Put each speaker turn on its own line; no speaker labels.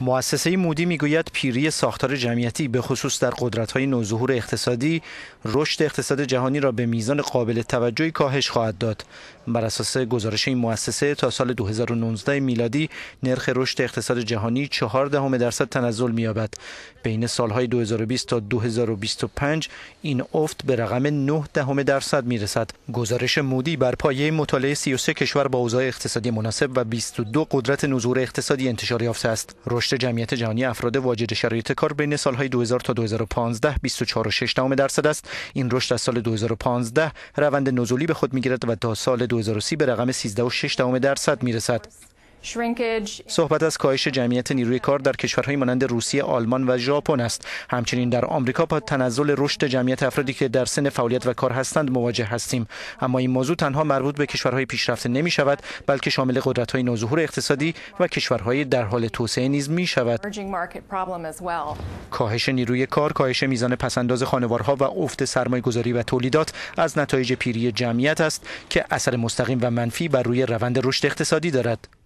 مؤسسه مودی میگوید پیری ساختار جمعیتی به خصوص در قدرت های نوظهور اقتصادی رشد اقتصاد جهانی را به میزان قابل توجهی کاهش خواهد داد بر اساس گزارش این مؤسسه تا سال 2019 میلادی نرخ رشد اقتصاد جهانی 4 دهم درصد تنزل می‌یابد بین سالهای 2020 تا 2025 این افت به رقم 9 دهم درصد میرسد گزارش مودی بر پایه مطالعه 33 کشور با اوضاع اقتصادی مناسب و 22 قدرت نوظهور اقتصادی انتشار یافته است رشد جمعیت جهانی افراد واجد شرایط کار بین سالهای 2000 تا 2015 24.6 درصد است این رشد از سال 2015 روند نزولی به خود میگیرد و تا سال 2030 به رقم 13.6 درصد میرسد صحبت از کاهش جمعیت نیروی کار در کشورهای مانند روسیه، آلمان و ژاپن است. همچنین در آمریکا با تنزل رشد جمعیت افرادی که در سن فعالیت و کار هستند مواجه هستیم. اما این موضوع تنها مربوط به کشورهای پیشرفته نمی شود، بلکه شامل قدرت‌های نوظهور اقتصادی و کشورهای در حال توسعه نیز می شود. کاهش نیروی کار، کاهش میزان پسنداز خانوارها و افت سرمایه‌گذاری و تولیدات از نتایج پیری جمعیت است که اثر مستقیم و منفی بر روی روند رشد اقتصادی دارد.